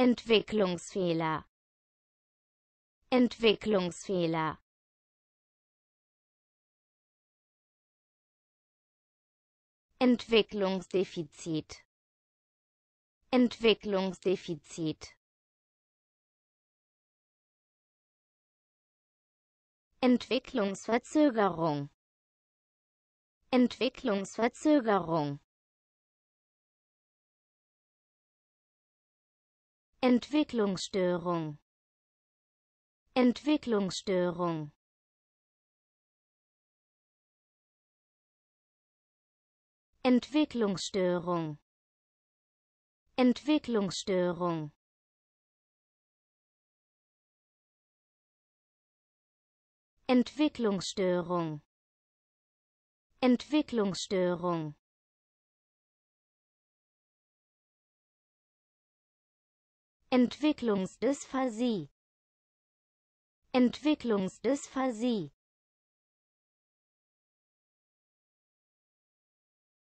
Entwicklungsfehler Entwicklungsfehler Entwicklungsdefizit Entwicklungsdefizit Entwicklungsverzögerung Entwicklungsverzögerung Entwicklungsstörung Entwicklungsstörung Entwicklungsstörung Entwicklungsstörung Entwicklungsstörung Entwicklungsstörung Entwicklungsdysphasie Entwicklungsdysphasie